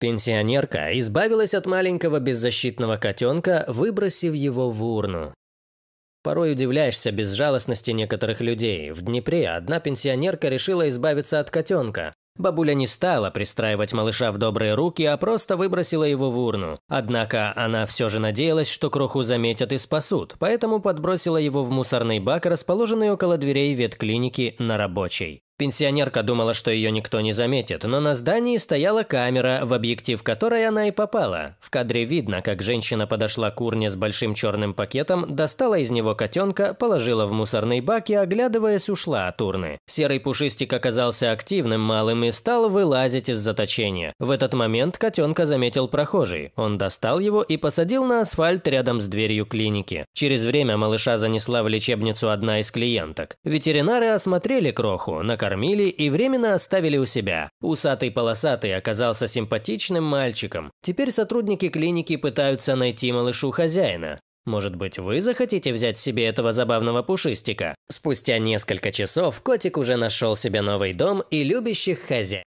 Пенсионерка избавилась от маленького беззащитного котенка, выбросив его в урну. Порой удивляешься безжалостности некоторых людей. В Днепре одна пенсионерка решила избавиться от котенка. Бабуля не стала пристраивать малыша в добрые руки, а просто выбросила его в урну. Однако она все же надеялась, что кроху заметят и спасут, поэтому подбросила его в мусорный бак, расположенный около дверей ветклиники на рабочей. Пенсионерка думала, что ее никто не заметит, но на здании стояла камера, в объектив которой она и попала. В кадре видно, как женщина подошла к урне с большим черным пакетом, достала из него котенка, положила в мусорный бак и, оглядываясь, ушла от урны. Серый пушистик оказался активным малым и стал вылазить из заточения. В этот момент котенка заметил прохожий. Он достал его и посадил на асфальт рядом с дверью клиники. Через время малыша занесла в лечебницу одна из клиенток. Ветеринары осмотрели кроху, на накормили и временно оставили у себя. Усатый-полосатый оказался симпатичным мальчиком. Теперь сотрудники клиники пытаются найти малышу хозяина. Может быть, вы захотите взять себе этого забавного пушистика? Спустя несколько часов котик уже нашел себе новый дом и любящих хозяев.